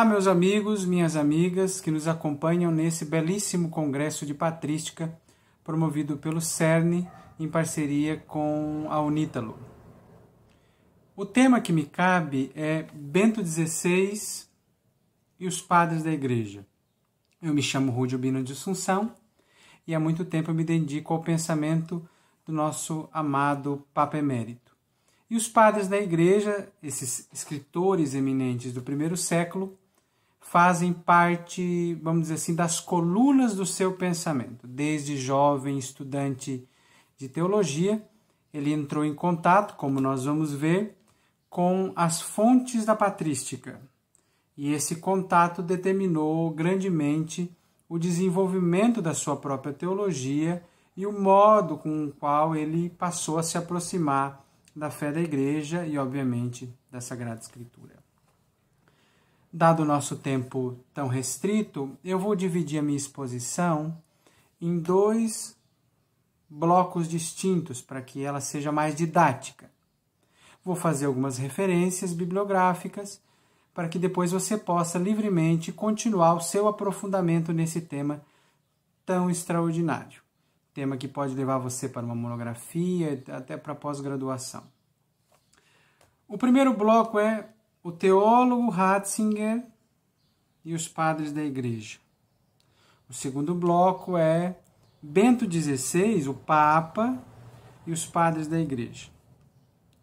Olá, meus amigos, minhas amigas que nos acompanham nesse belíssimo congresso de patrística promovido pelo CERN em parceria com a Unítalo. O tema que me cabe é Bento XVI e os padres da igreja. Eu me chamo Rúdio Bino de Assunção e há muito tempo eu me dedico ao pensamento do nosso amado Papa Emérito. E os padres da igreja, esses escritores eminentes do primeiro século, fazem parte, vamos dizer assim, das colunas do seu pensamento. Desde jovem estudante de teologia, ele entrou em contato, como nós vamos ver, com as fontes da patrística. E esse contato determinou grandemente o desenvolvimento da sua própria teologia e o modo com o qual ele passou a se aproximar da fé da igreja e, obviamente, da Sagrada Escritura. Dado o nosso tempo tão restrito, eu vou dividir a minha exposição em dois blocos distintos para que ela seja mais didática. Vou fazer algumas referências bibliográficas para que depois você possa livremente continuar o seu aprofundamento nesse tema tão extraordinário. Tema que pode levar você para uma monografia, até para pós-graduação. O primeiro bloco é o teólogo Ratzinger e os padres da igreja. O segundo bloco é Bento XVI, o Papa e os padres da igreja.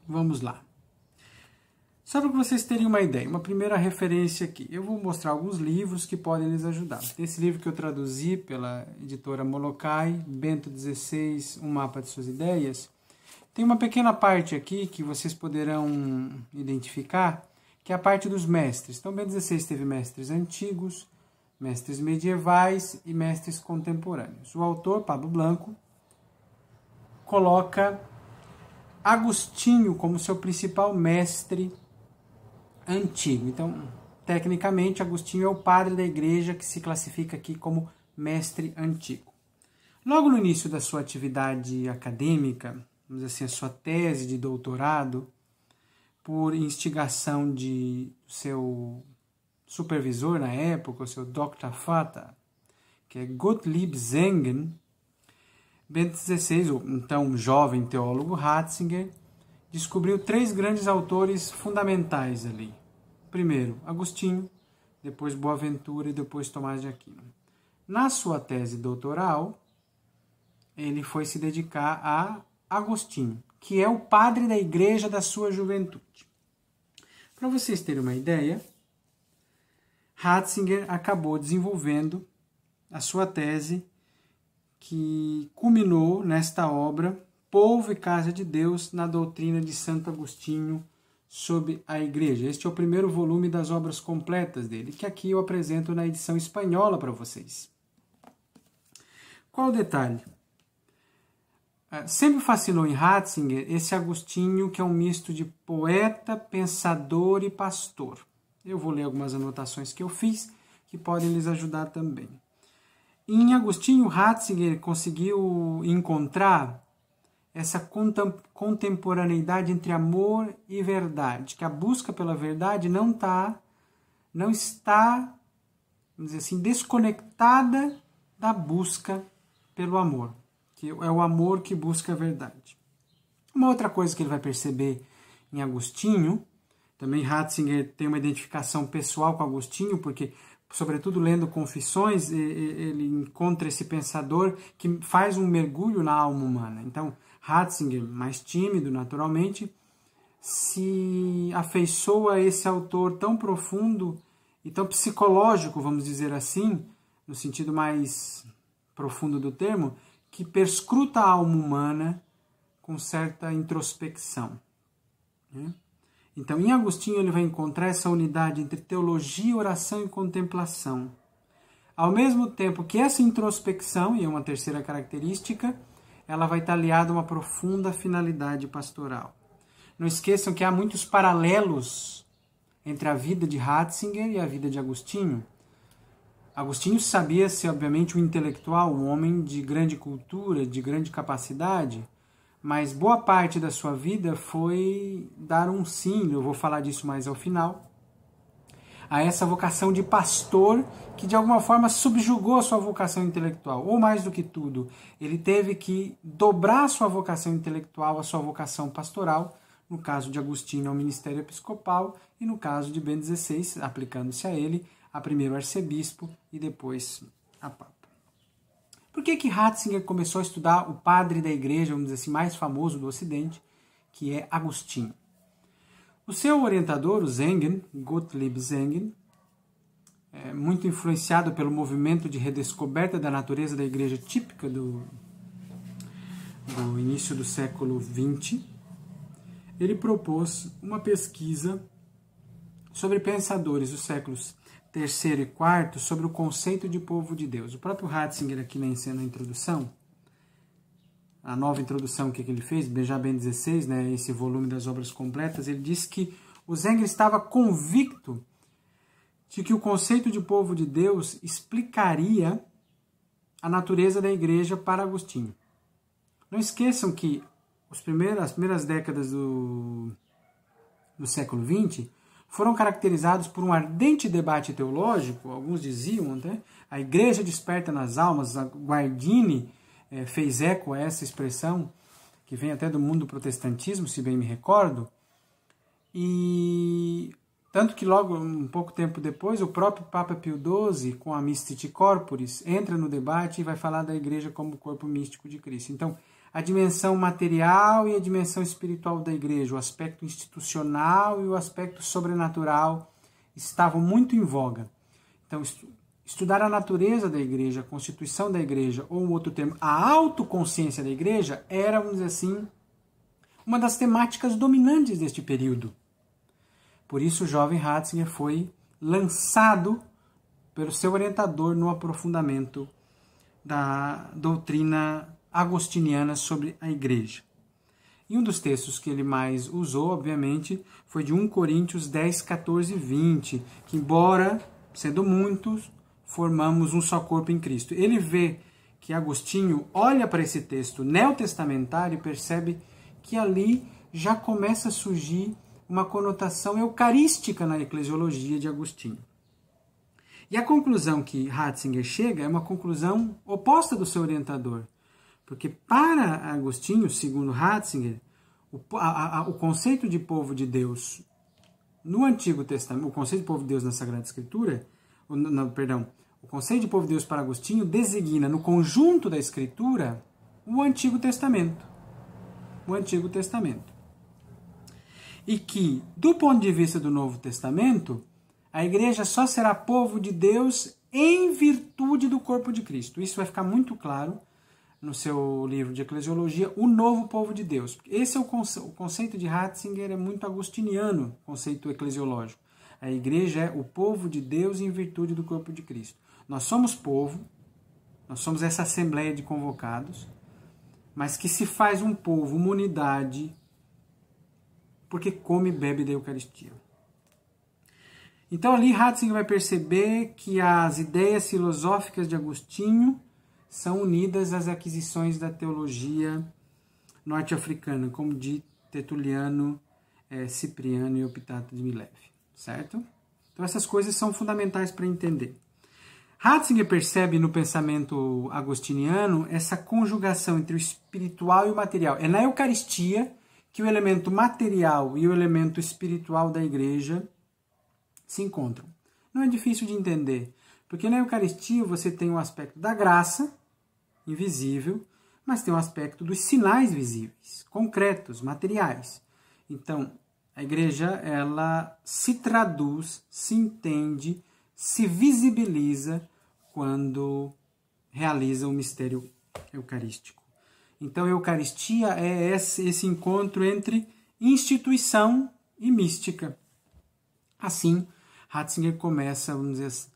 Vamos lá. Só para vocês terem uma ideia, uma primeira referência aqui. Eu vou mostrar alguns livros que podem lhes ajudar. Tem esse livro que eu traduzi pela editora Molokai, Bento XVI, Um Mapa de Suas Ideias. Tem uma pequena parte aqui que vocês poderão identificar, que é a parte dos mestres. Então, Bento XVI teve mestres antigos, mestres medievais e mestres contemporâneos. O autor, Pablo Blanco, coloca Agostinho como seu principal mestre antigo. Então, tecnicamente, Agostinho é o padre da igreja que se classifica aqui como mestre antigo. Logo no início da sua atividade acadêmica, vamos dizer assim, a sua tese de doutorado, por instigação de seu supervisor na época, o seu Dr. Fata, que é Gottlieb Zengen, Bento XVI, o então jovem teólogo Ratzinger, descobriu três grandes autores fundamentais ali. Primeiro, Agostinho, depois Boaventura e depois Tomás de Aquino. Na sua tese doutoral, ele foi se dedicar a Agostinho que é o padre da igreja da sua juventude. Para vocês terem uma ideia, Ratzinger acabou desenvolvendo a sua tese que culminou nesta obra Povo e Casa de Deus na Doutrina de Santo Agostinho sobre a Igreja. Este é o primeiro volume das obras completas dele, que aqui eu apresento na edição espanhola para vocês. Qual o detalhe? É, sempre fascinou em Ratzinger esse Agostinho que é um misto de poeta, pensador e pastor. Eu vou ler algumas anotações que eu fiz que podem lhes ajudar também. Em Agostinho, Ratzinger conseguiu encontrar essa contemporaneidade entre amor e verdade, que a busca pela verdade não tá, não está, vamos dizer assim, desconectada da busca pelo amor que é o amor que busca a verdade. Uma outra coisa que ele vai perceber em Agostinho, também Ratzinger tem uma identificação pessoal com Agostinho, porque, sobretudo lendo Confissões, ele encontra esse pensador que faz um mergulho na alma humana. Então, Ratzinger, mais tímido naturalmente, se afeiçoa a esse autor tão profundo e tão psicológico, vamos dizer assim, no sentido mais profundo do termo, que perscruta a alma humana com certa introspecção. Né? Então, em Agostinho, ele vai encontrar essa unidade entre teologia, oração e contemplação. Ao mesmo tempo que essa introspecção, e é uma terceira característica, ela vai estar aliada a uma profunda finalidade pastoral. Não esqueçam que há muitos paralelos entre a vida de Ratzinger e a vida de Agostinho. Agostinho sabia ser, obviamente, um intelectual, um homem de grande cultura, de grande capacidade, mas boa parte da sua vida foi dar um sim, eu vou falar disso mais ao final, a essa vocação de pastor que de alguma forma subjugou a sua vocação intelectual. Ou mais do que tudo, ele teve que dobrar a sua vocação intelectual, a sua vocação pastoral, no caso de Agostinho ao ministério episcopal e no caso de Ben XVI, aplicando-se a ele, a primeiro arcebispo e depois a papa. Por que que Ratzinger começou a estudar o padre da igreja, vamos dizer assim, mais famoso do ocidente, que é Agostinho? O seu orientador, o Zengen, Gottlieb Zengen, é muito influenciado pelo movimento de redescoberta da natureza da igreja típica do, do início do século XX, ele propôs uma pesquisa sobre pensadores dos séculos terceiro e quarto sobre o conceito de povo de Deus. O próprio Ratzinger aqui na introdução, a nova introdução que ele fez, Benjamin 16, né, esse volume das obras completas, ele diz que o Zenger estava convicto de que o conceito de povo de Deus explicaria a natureza da igreja para Agostinho. Não esqueçam que as primeiras décadas do, do século XX foram caracterizados por um ardente debate teológico, alguns diziam, né? a igreja desperta nas almas, Guardini eh, fez eco a essa expressão, que vem até do mundo protestantismo, se bem me recordo, e tanto que logo, um pouco tempo depois, o próprio Papa Pio XII, com a Mystici Corporis, entra no debate e vai falar da igreja como corpo místico de Cristo. Então, a dimensão material e a dimensão espiritual da igreja, o aspecto institucional e o aspecto sobrenatural estavam muito em voga. Então, estudar a natureza da igreja, a constituição da igreja, ou um outro termo, a autoconsciência da igreja, era, vamos dizer assim, uma das temáticas dominantes deste período. Por isso, o jovem Ratzinger foi lançado pelo seu orientador no aprofundamento da doutrina agostinianas sobre a igreja. E um dos textos que ele mais usou, obviamente, foi de 1 Coríntios 10, 14 e 20, que, embora sendo muitos, formamos um só corpo em Cristo. Ele vê que Agostinho olha para esse texto neotestamentário e percebe que ali já começa a surgir uma conotação eucarística na eclesiologia de Agostinho. E a conclusão que Ratzinger chega é uma conclusão oposta do seu orientador. Porque para Agostinho, segundo Ratzinger, o, a, a, o conceito de povo de Deus no Antigo Testamento, o conceito de povo de Deus na Sagrada Escritura, o perdão, o conceito de povo de Deus para Agostinho designa no conjunto da Escritura o Antigo Testamento. O Antigo Testamento. E que, do ponto de vista do Novo Testamento, a igreja só será povo de Deus em virtude do corpo de Cristo. Isso vai ficar muito claro no seu livro de Eclesiologia, o novo povo de Deus. Esse é o, conce o conceito de Ratzinger, é muito agostiniano, conceito eclesiológico. A igreja é o povo de Deus em virtude do corpo de Cristo. Nós somos povo, nós somos essa assembleia de convocados, mas que se faz um povo, uma unidade, porque come e bebe da Eucaristia. Então ali Ratzinger vai perceber que as ideias filosóficas de Agostinho são unidas às aquisições da teologia norte-africana, como de Tertuliano, é, Cipriano e Optato de Mileve, certo? Então essas coisas são fundamentais para entender. Ratzinger percebe no pensamento agostiniano essa conjugação entre o espiritual e o material. É na Eucaristia que o elemento material e o elemento espiritual da igreja se encontram. Não é difícil de entender, porque na Eucaristia você tem o aspecto da graça, invisível, mas tem o aspecto dos sinais visíveis, concretos, materiais. Então, a igreja ela se traduz, se entende, se visibiliza quando realiza o mistério eucarístico. Então, a Eucaristia é esse, encontro entre instituição e mística. Assim, Ratzinger começa, vamos dizer, assim,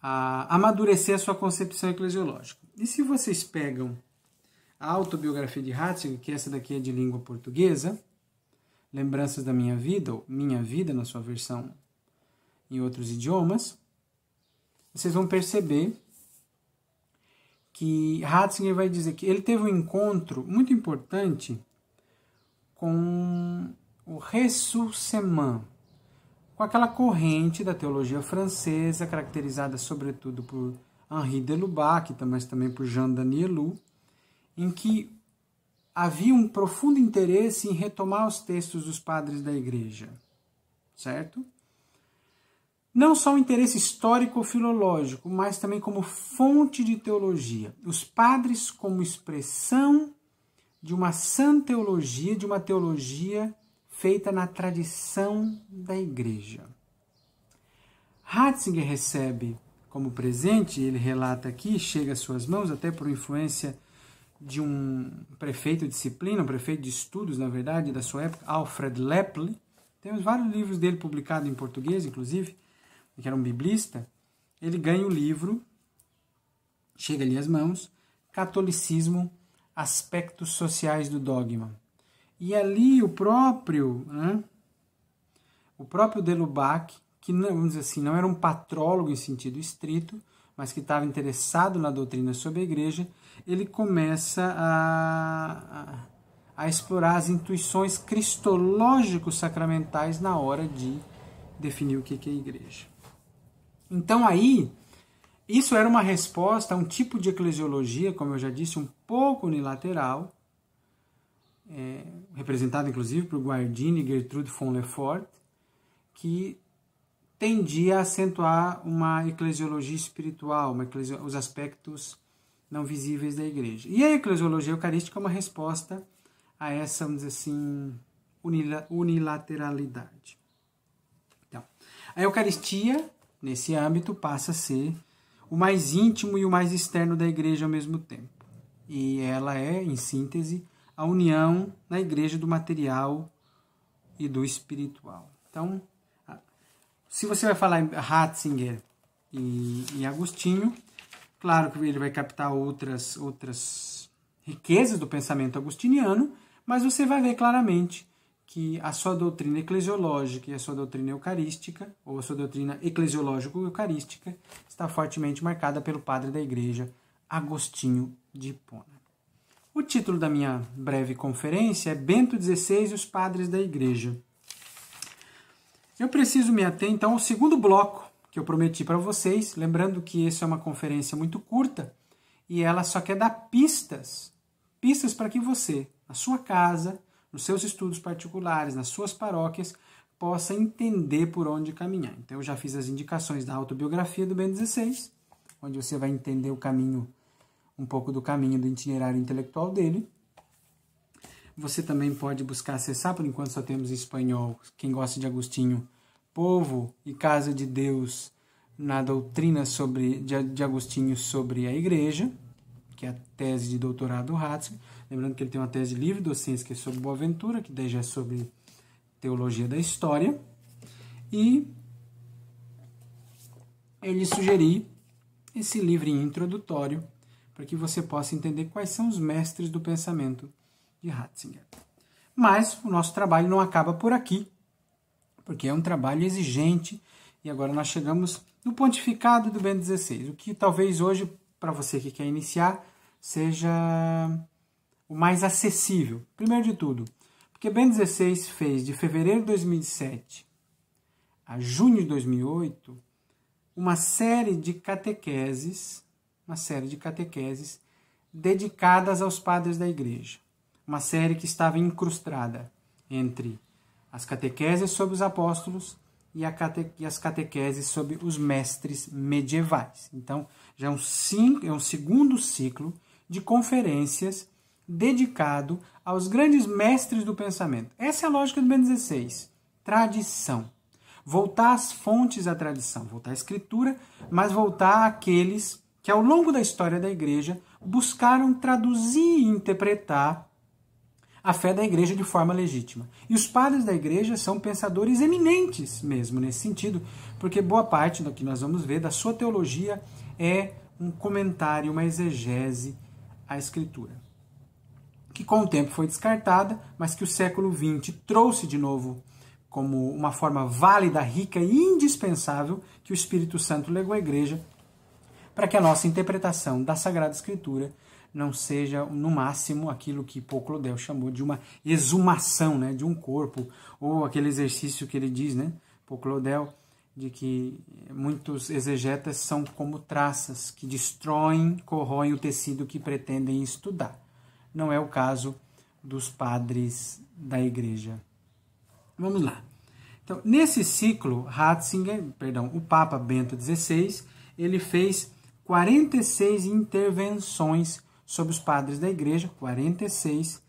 a amadurecer a sua concepção eclesiológica. E se vocês pegam a autobiografia de Ratzinger, que essa daqui é de língua portuguesa, Lembranças da Minha Vida, ou Minha Vida na sua versão em outros idiomas, vocês vão perceber que Ratzinger vai dizer que ele teve um encontro muito importante com o Ressourcement, com aquela corrente da teologia francesa, caracterizada sobretudo por Henri Delubac, mas também por Jean Danielou, em que havia um profundo interesse em retomar os textos dos padres da igreja, certo? Não só um interesse histórico-filológico, mas também como fonte de teologia. Os padres como expressão de uma sã teologia, de uma teologia feita na tradição da igreja. Ratzinger recebe como presente, ele relata aqui, chega às suas mãos, até por influência de um prefeito de disciplina, um prefeito de estudos, na verdade, da sua época, Alfred Lepley. Temos vários livros dele publicados em português, inclusive, que era um biblista. Ele ganha o livro, chega ali às mãos, Catolicismo, Aspectos Sociais do Dogma. E ali o próprio, né, o próprio Delubac que, vamos dizer assim, não era um patrólogo em sentido estrito, mas que estava interessado na doutrina sobre a igreja, ele começa a, a, a explorar as intuições cristológico-sacramentais na hora de definir o que é igreja. Então aí, isso era uma resposta a um tipo de eclesiologia, como eu já disse, um pouco unilateral, é, representado inclusive por Guardini e Gertrude von Lefort, que tendia a acentuar uma eclesiologia espiritual, uma eclesi os aspectos não visíveis da igreja. E a eclesiologia eucarística é uma resposta a essa, vamos dizer assim, unila unilateralidade. Então, a Eucaristia, nesse âmbito, passa a ser o mais íntimo e o mais externo da igreja ao mesmo tempo. E ela é, em síntese, a união na igreja do material e do espiritual. Então, se você vai falar em Ratzinger e, e Agostinho, claro que ele vai captar outras, outras riquezas do pensamento agostiniano, mas você vai ver claramente que a sua doutrina eclesiológica e a sua doutrina eucarística, ou a sua doutrina eclesiológico-eucarística, está fortemente marcada pelo padre da igreja, Agostinho de Hipona. O título da minha breve conferência é Bento XVI e os Padres da Igreja. Eu preciso me ater então ao segundo bloco que eu prometi para vocês, lembrando que isso é uma conferência muito curta e ela só quer dar pistas, pistas para que você, na sua casa, nos seus estudos particulares, nas suas paróquias, possa entender por onde caminhar. Então eu já fiz as indicações da autobiografia do Ben 16, onde você vai entender o caminho, um pouco do caminho do itinerário intelectual dele. Você também pode buscar acessar, por enquanto só temos em espanhol. Quem gosta de Agostinho, Povo e Casa de Deus na doutrina sobre, de, Agostinho sobre a Igreja, que é a tese de doutorado do Ratzinger. Lembrando que ele tem uma tese de livre docência que é sobre Boaventura, que daí já é sobre teologia da história. E eu lhe sugeri esse livro introdutório para que você possa entender quais são os mestres do pensamento de Ratzinger. Mas o nosso trabalho não acaba por aqui, porque é um trabalho exigente e agora nós chegamos no pontificado do Bento XVI, o que talvez hoje, para você que quer iniciar, seja o mais acessível. Primeiro de tudo, porque Bento XVI fez de fevereiro de 2007 a junho de 2008 uma série de catequeses, uma série de catequeses dedicadas aos padres da igreja uma série que estava incrustada entre as catequeses sobre os apóstolos e, cate, e as catequeses sobre os mestres medievais. Então, já é um, cinco, é um segundo ciclo de conferências dedicado aos grandes mestres do pensamento. Essa é a lógica do Ben 16. Tradição. Voltar às fontes da tradição, voltar à escritura, mas voltar àqueles que ao longo da história da igreja buscaram traduzir e interpretar a fé da igreja de forma legítima. E os padres da igreja são pensadores eminentes mesmo nesse sentido, porque boa parte do que nós vamos ver da sua teologia é um comentário, uma exegese à escritura. Que com o tempo foi descartada, mas que o século XX trouxe de novo como uma forma válida, rica e indispensável que o Espírito Santo legou à igreja para que a nossa interpretação da Sagrada Escritura não seja, no máximo, aquilo que Poclodel chamou de uma exumação né, de um corpo, ou aquele exercício que ele diz, né, Poclodel, de que muitos exegetas são como traças que destroem, corroem o tecido que pretendem estudar. Não é o caso dos padres da igreja. Vamos lá. Então, nesse ciclo, Ratzinger, perdão, o Papa Bento XVI, ele fez 46 intervenções sobre os padres da igreja, 46,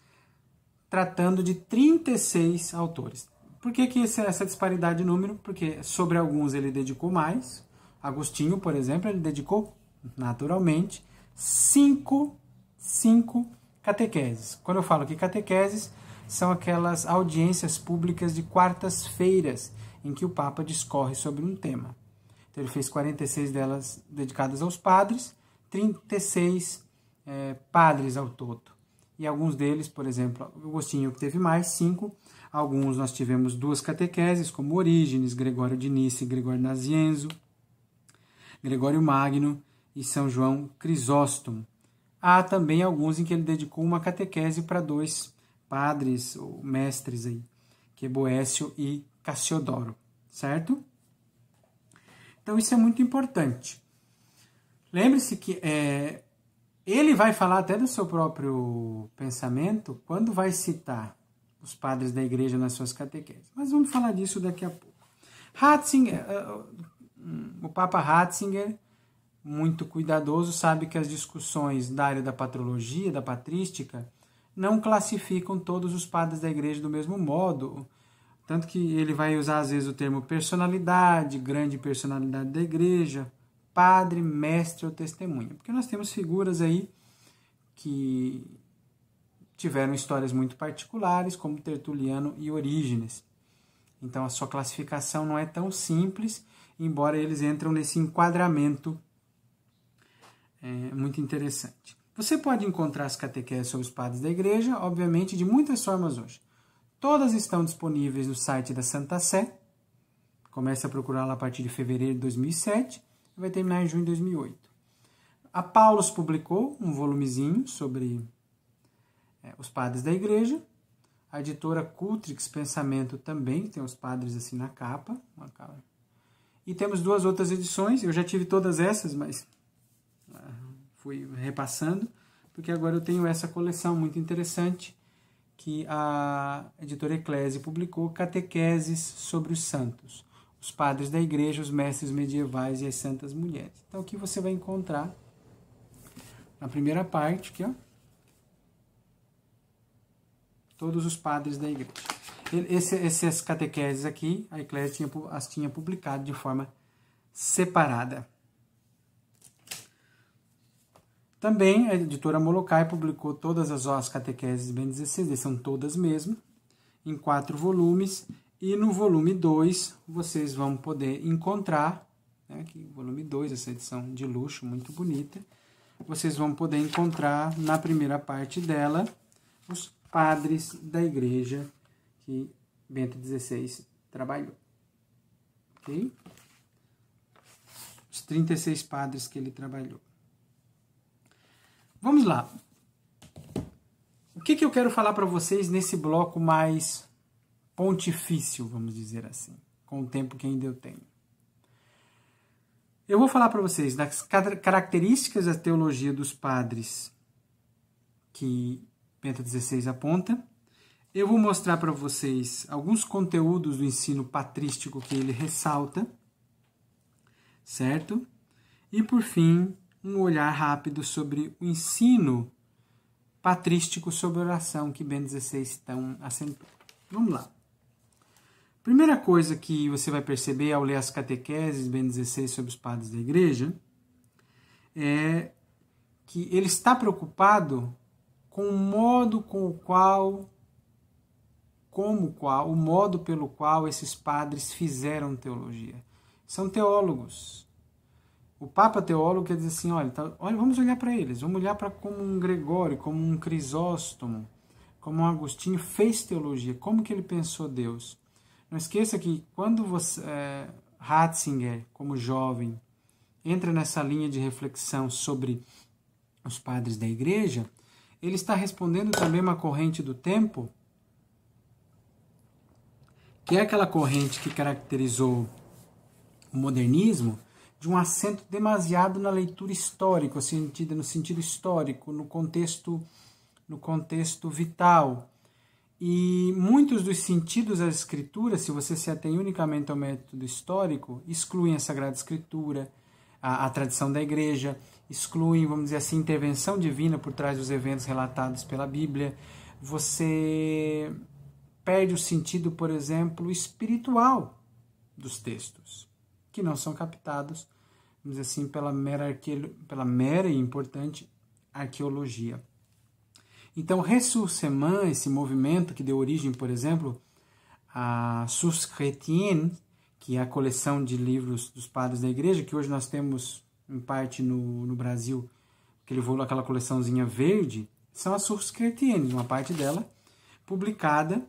tratando de 36 autores. Por que, que essa disparidade de número? Porque sobre alguns ele dedicou mais. Agostinho, por exemplo, ele dedicou, naturalmente, cinco, cinco catequeses. Quando eu falo que catequeses, são aquelas audiências públicas de quartas-feiras em que o Papa discorre sobre um tema. Então, ele fez 46 delas dedicadas aos padres, 36 é, padres ao todo. E alguns deles, por exemplo, Agostinho que teve mais, cinco. Alguns nós tivemos duas catequeses, como Orígenes, Gregório de Nice, Gregório Nazienzo, Gregório Magno e São João Crisóstomo. Há também alguns em que ele dedicou uma catequese para dois padres ou mestres aí, que é Boécio e Cassiodoro, certo? Então isso é muito importante. Lembre-se que é, ele vai falar até do seu próprio pensamento quando vai citar os padres da igreja nas suas catequeses. Mas vamos falar disso daqui a pouco. Ratzinger, eh, eh, o Papa Ratzinger, muito cuidadoso, sabe que as discussões da área da patrologia, da patrística, não classificam todos os padres da igreja do mesmo modo. Tanto que ele vai usar às vezes o termo personalidade, grande personalidade da igreja, padre, mestre ou testemunha. Porque nós temos figuras aí que tiveram histórias muito particulares, como Tertuliano e Orígenes. Então a sua classificação não é tão simples, embora eles entram nesse enquadramento é, muito interessante. Você pode encontrar as catequeses sobre os padres da igreja, obviamente, de muitas formas hoje. Todas estão disponíveis no site da Santa Sé. Comece a procurá-la a partir de fevereiro de 2007 e vai terminar em junho de 2008. A Paulus publicou um volumezinho sobre é, os padres da igreja. A editora Cultrix Pensamento também tem os padres assim na capa. E temos duas outras edições. Eu já tive todas essas, mas ah, fui repassando, porque agora eu tenho essa coleção muito interessante que a editora Eclésia publicou, Catequeses sobre os Santos os padres da igreja, os mestres medievais e as santas mulheres. Então aqui você vai encontrar na primeira parte aqui, ó, todos os padres da igreja. Esse, essas catequeses aqui, a Eclésia tinha, as tinha publicado de forma separada. Também a editora Molokai publicou todas as, as catequeses bem 16, são todas mesmo, em quatro volumes, e no volume 2 vocês vão poder encontrar, né, aqui, volume 2, essa edição de luxo muito bonita, vocês vão poder encontrar na primeira parte dela os padres da igreja que Bento XVI trabalhou. Ok? Os 36 padres que ele trabalhou. Vamos lá. O que, que eu quero falar para vocês nesse bloco mais pontifício, vamos dizer assim, com o tempo que ainda eu tenho. Eu vou falar para vocês das características da teologia dos padres que Penta 16 aponta. Eu vou mostrar para vocês alguns conteúdos do ensino patrístico que ele ressalta, certo? E por fim, um olhar rápido sobre o ensino patrístico sobre oração que Ben 16 tão assentando. Vamos lá. Primeira coisa que você vai perceber ao ler as catequeses bem 16 sobre os padres da igreja é que ele está preocupado com o modo com o qual como qual, o modo pelo qual esses padres fizeram teologia. São teólogos. O Papa teólogo quer dizer assim, olha, tá, olha vamos olhar para eles, vamos olhar para como um Gregório, como um Crisóstomo, como um Agostinho fez teologia, como que ele pensou Deus. Não esqueça que quando você, é, Ratzinger, como jovem, entra nessa linha de reflexão sobre os padres da igreja, ele está respondendo também uma corrente do tempo, que é aquela corrente que caracterizou o modernismo, de um acento demasiado na leitura histórica, no sentido histórico, no contexto, no contexto vital, e muitos dos sentidos da Escritura, se você se atém unicamente ao método histórico, excluem a Sagrada Escritura, a, a tradição da Igreja, excluem, vamos dizer assim, intervenção divina por trás dos eventos relatados pela Bíblia. Você perde o sentido, por exemplo, espiritual dos textos, que não são captados, vamos dizer assim, pela mera, pela mera e importante arqueologia. Então, ressurseman, esse movimento que deu origem, por exemplo, a Source Chrétienne, que é a coleção de livros dos padres da igreja, que hoje nós temos em parte no, no Brasil, aquele voo, aquela coleçãozinha verde, são as Source Chrétiennes, uma parte dela publicada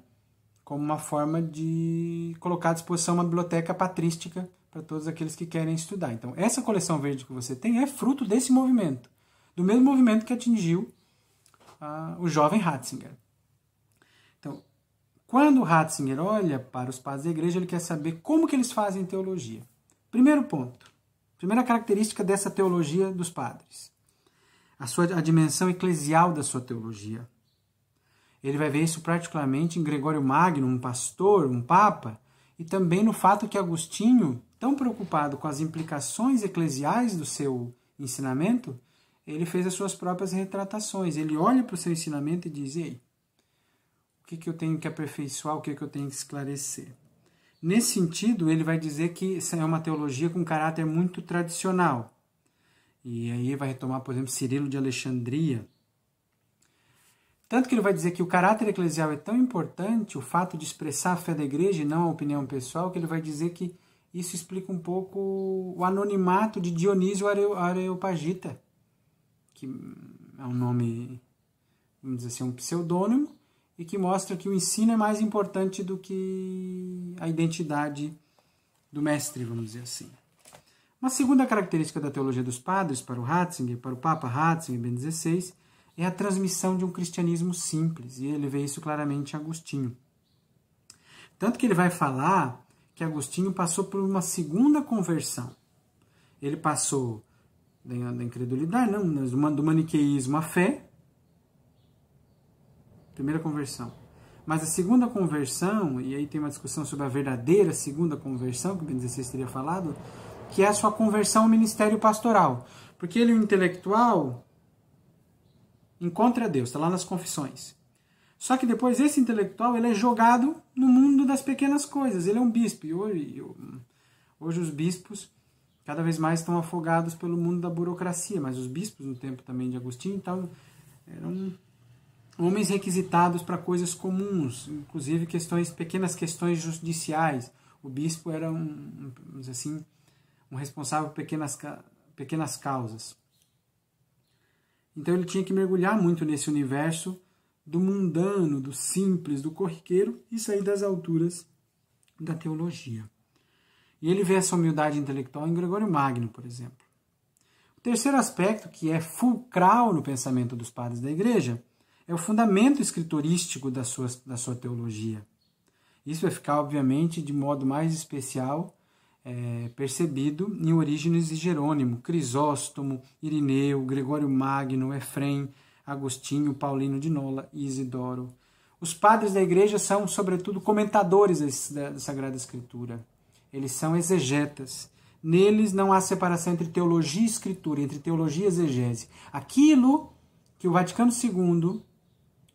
como uma forma de colocar à disposição uma biblioteca patrística para todos aqueles que querem estudar. Então, essa coleção verde que você tem é fruto desse movimento, do mesmo movimento que atingiu o jovem Ratzinger. Então, quando Ratzinger olha para os padres da igreja, ele quer saber como que eles fazem teologia. Primeiro ponto, primeira característica dessa teologia dos padres, a, sua, a dimensão eclesial da sua teologia. Ele vai ver isso particularmente em Gregório Magno, um pastor, um papa, e também no fato que Agostinho, tão preocupado com as implicações eclesiais do seu ensinamento, ele fez as suas próprias retratações. Ele olha para o seu ensinamento e diz: Ei, o que, que eu tenho que aperfeiçoar, o que, que eu tenho que esclarecer? Nesse sentido, ele vai dizer que essa é uma teologia com caráter muito tradicional. E aí vai retomar, por exemplo, Cirilo de Alexandria. Tanto que ele vai dizer que o caráter eclesial é tão importante, o fato de expressar a fé da igreja e não a opinião pessoal, que ele vai dizer que isso explica um pouco o anonimato de Dionísio Areopagita que é um nome, vamos dizer assim, um pseudônimo, e que mostra que o ensino é mais importante do que a identidade do mestre, vamos dizer assim. Uma segunda característica da teologia dos padres para o Ratzinger, para o Papa Ratzinger, Ben XVI, é a transmissão de um cristianismo simples, e ele vê isso claramente em Agostinho. Tanto que ele vai falar que Agostinho passou por uma segunda conversão. Ele passou da, incredulidade, não, do maniqueísmo à fé. Primeira conversão. Mas a segunda conversão, e aí tem uma discussão sobre a verdadeira segunda conversão, que o Ben XVI teria falado, que é a sua conversão ao ministério pastoral. Porque ele, o intelectual, encontra Deus, está lá nas confissões. Só que depois esse intelectual ele é jogado no mundo das pequenas coisas. Ele é um bispo. E hoje, hoje os bispos cada vez mais estão afogados pelo mundo da burocracia, mas os bispos no tempo também de Agostinho então, eram homens requisitados para coisas comuns, inclusive questões pequenas questões judiciais. O bispo era um, vamos dizer assim, um responsável por pequenas pequenas causas. Então ele tinha que mergulhar muito nesse universo do mundano, do simples, do corriqueiro e sair das alturas da teologia. E ele vê essa humildade intelectual em Gregório Magno, por exemplo. O terceiro aspecto, que é fulcral no pensamento dos padres da Igreja, é o fundamento escriturístico da sua, da sua teologia. Isso vai ficar, obviamente, de modo mais especial é, percebido em Orígenes e Jerônimo, Crisóstomo, Irineu, Gregório Magno, Efrem, Agostinho, Paulino de Nola e Isidoro. Os padres da igreja são, sobretudo, comentadores da Sagrada Escritura. Eles são exegetas. Neles não há separação entre teologia e escritura, entre teologia e exegese. Aquilo que o Vaticano II,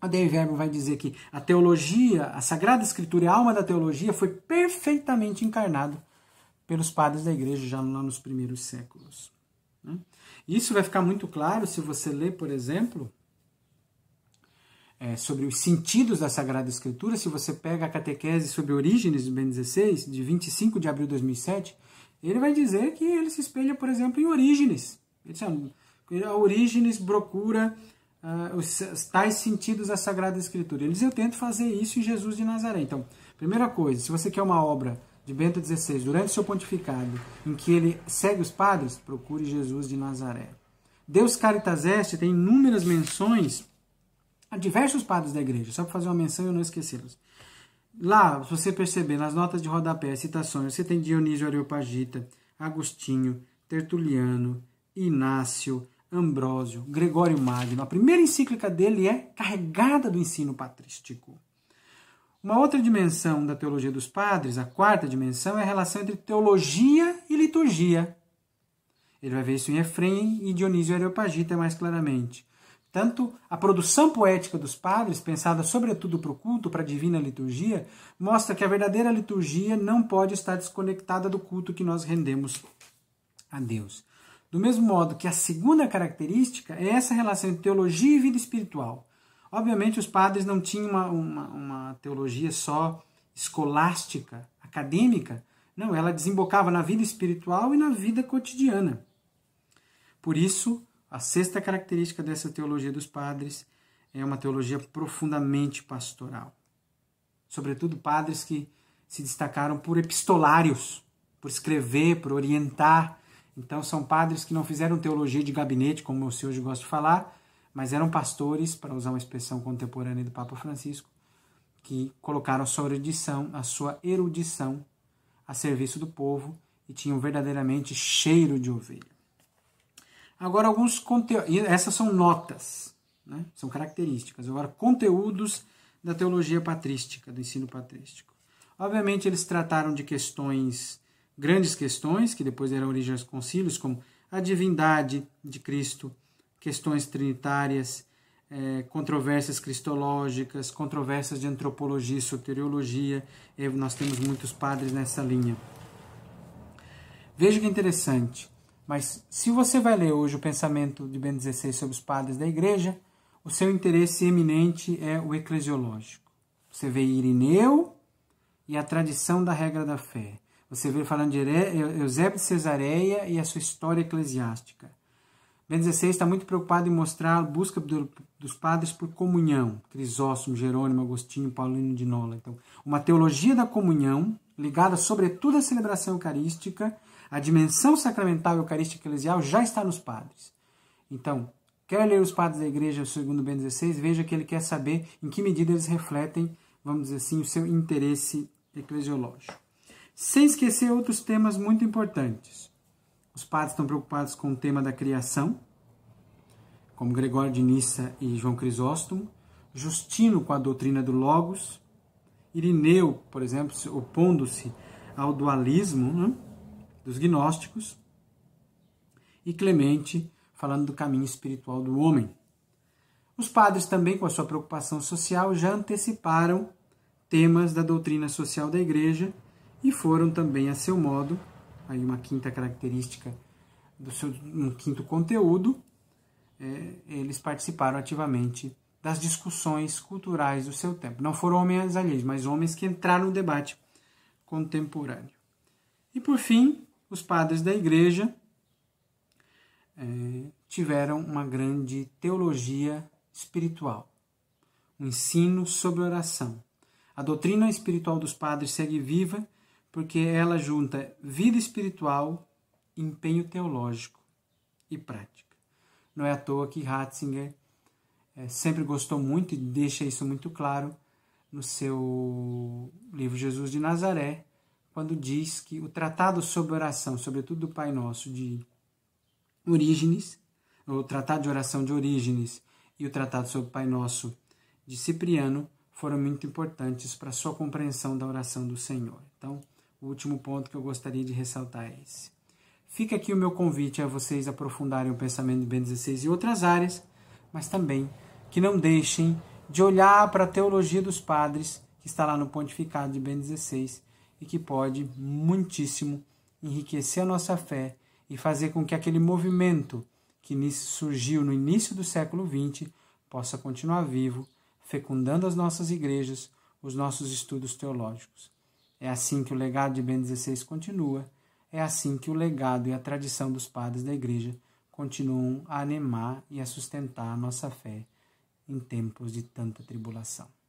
a Dei Verbo vai dizer que a teologia, a Sagrada Escritura e a alma da teologia foi perfeitamente encarnado pelos padres da igreja já lá nos primeiros séculos. Né? Isso vai ficar muito claro se você ler, por exemplo, é, sobre os sentidos da Sagrada Escritura, se você pega a catequese sobre origens do Ben 16, de 25 de abril de 2007, ele vai dizer que ele se espelha, por exemplo, em origens. Ele diz, a origens procura uh, os, os tais sentidos da Sagrada Escritura. Ele diz, eu tento fazer isso em Jesus de Nazaré. Então, primeira coisa, se você quer uma obra de Bento XVI durante seu pontificado, em que ele segue os padres, procure Jesus de Nazaré. Deus Caritas Est tem inúmeras menções a diversos padres da igreja, só para fazer uma menção e eu não esquecê-los. Lá, se você perceber, nas notas de rodapé, citações, você tem Dionísio Areopagita, Agostinho, Tertuliano, Inácio, Ambrósio, Gregório Magno. A primeira encíclica dele é carregada do ensino patrístico. Uma outra dimensão da teologia dos padres, a quarta dimensão, é a relação entre teologia e liturgia. Ele vai ver isso em Efrem e Dionísio Areopagita mais claramente. Tanto a produção poética dos padres, pensada sobretudo para o culto, para a divina liturgia, mostra que a verdadeira liturgia não pode estar desconectada do culto que nós rendemos a Deus. Do mesmo modo que a segunda característica é essa relação entre teologia e vida espiritual. Obviamente, os padres não tinham uma, uma, uma teologia só escolástica, acadêmica, não, ela desembocava na vida espiritual e na vida cotidiana. Por isso, a sexta característica dessa teologia dos padres é uma teologia profundamente pastoral. Sobretudo padres que se destacaram por epistolários, por escrever, por orientar. Então são padres que não fizeram teologia de gabinete, como o senhor hoje gosta de falar, mas eram pastores, para usar uma expressão contemporânea do Papa Francisco, que colocaram a sua erudição, a sua erudição a serviço do povo e tinham verdadeiramente cheiro de ovelha. Agora, alguns conteúdos. Essas são notas, né? são características. Agora, conteúdos da teologia patrística, do ensino patrístico. Obviamente, eles trataram de questões, grandes questões, que depois deram origem aos concílios, como a divindade de Cristo, questões trinitárias, é, controvérsias cristológicas, controvérsias de antropologia e soteriologia. E nós temos muitos padres nessa linha. Veja que interessante. Mas se você vai ler hoje o pensamento de Bento XVI sobre os padres da igreja, o seu interesse eminente é o eclesiológico. Você vê Irineu e a tradição da regra da fé. Você vê falando de Eusébio de Cesareia e a sua história eclesiástica. Bento XVI está muito preocupado em mostrar a busca dos padres por comunhão. Crisóstomo, Jerônimo, Agostinho, Paulino de Nola. Então, uma teologia da comunhão ligada sobretudo à celebração eucarística, a dimensão sacramental eucarística eclesial já está nos padres. Então, quer ler os padres da igreja segundo Ben 16, veja que ele quer saber em que medida eles refletem, vamos dizer assim, o seu interesse eclesiológico. Sem esquecer outros temas muito importantes. Os padres estão preocupados com o tema da criação, como Gregório de Nissa e João Crisóstomo, Justino com a doutrina do Logos, Irineu, por exemplo, opondo-se ao dualismo, né? dos gnósticos, e Clemente falando do caminho espiritual do homem. Os padres também, com a sua preocupação social, já anteciparam temas da doutrina social da Igreja e foram também, a seu modo, aí uma quinta característica do seu um quinto conteúdo, é, eles participaram ativamente das discussões culturais do seu tempo. Não foram homens alheios, mas homens que entraram no debate contemporâneo. E por fim, os padres da igreja é, tiveram uma grande teologia espiritual, um ensino sobre oração. A doutrina espiritual dos padres segue viva porque ela junta vida espiritual, empenho teológico e prática. Não é à toa que Ratzinger é, sempre gostou muito e deixa isso muito claro no seu livro Jesus de Nazaré, quando diz que o tratado sobre oração, sobretudo do Pai Nosso de Orígenes, o tratado de oração de Orígenes e o tratado sobre o Pai Nosso de Cipriano foram muito importantes para a sua compreensão da oração do Senhor. Então, o último ponto que eu gostaria de ressaltar é esse. Fica aqui o meu convite a vocês aprofundarem o pensamento de Ben 16 e outras áreas, mas também que não deixem de olhar para a teologia dos padres, que está lá no pontificado de Ben 16, e que pode muitíssimo enriquecer a nossa fé e fazer com que aquele movimento que surgiu no início do século XX possa continuar vivo, fecundando as nossas igrejas, os nossos estudos teológicos. É assim que o legado de Ben XVI continua, é assim que o legado e a tradição dos padres da igreja continuam a animar e a sustentar a nossa fé em tempos de tanta tribulação.